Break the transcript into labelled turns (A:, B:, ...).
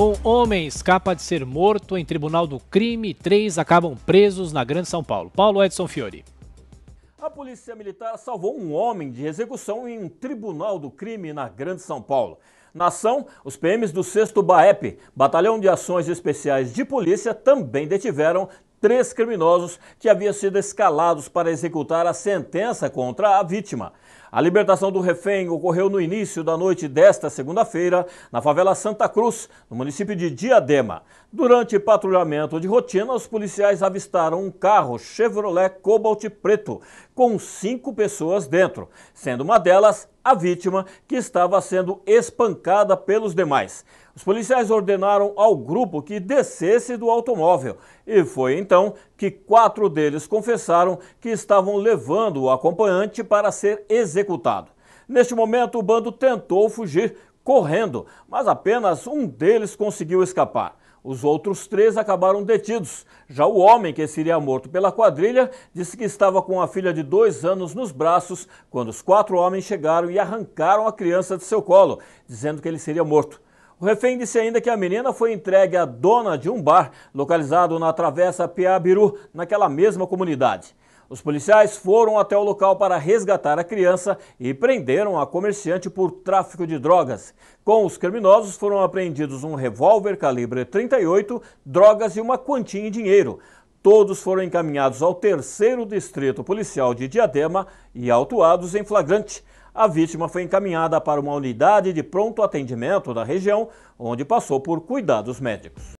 A: Um homem escapa de ser morto em tribunal do crime e três acabam presos na Grande São Paulo. Paulo Edson Fiore.
B: A polícia militar salvou um homem de execução em um tribunal do crime na Grande São Paulo. Na ação, os PMs do 6 BAEP, Batalhão de Ações Especiais de Polícia, também detiveram três criminosos que haviam sido escalados para executar a sentença contra a vítima. A libertação do refém ocorreu no início da noite desta segunda-feira, na favela Santa Cruz, no município de Diadema. Durante patrulhamento de rotina, os policiais avistaram um carro Chevrolet Cobalt Preto, com cinco pessoas dentro, sendo uma delas a vítima que estava sendo espancada pelos demais. Os policiais ordenaram ao grupo que descesse do automóvel e foi então que quatro deles confessaram que estavam levando o acompanhante para ser executado executado. Neste momento, o bando tentou fugir correndo, mas apenas um deles conseguiu escapar. Os outros três acabaram detidos. Já o homem que seria morto pela quadrilha disse que estava com a filha de dois anos nos braços quando os quatro homens chegaram e arrancaram a criança de seu colo, dizendo que ele seria morto. O refém disse ainda que a menina foi entregue à dona de um bar localizado na Travessa Piabiru, naquela mesma comunidade. Os policiais foram até o local para resgatar a criança e prenderam a comerciante por tráfico de drogas. Com os criminosos foram apreendidos um revólver calibre 38, drogas e uma quantia em dinheiro. Todos foram encaminhados ao terceiro distrito policial de Diadema e autuados em flagrante. A vítima foi encaminhada para uma unidade de pronto atendimento da região, onde passou por cuidados médicos.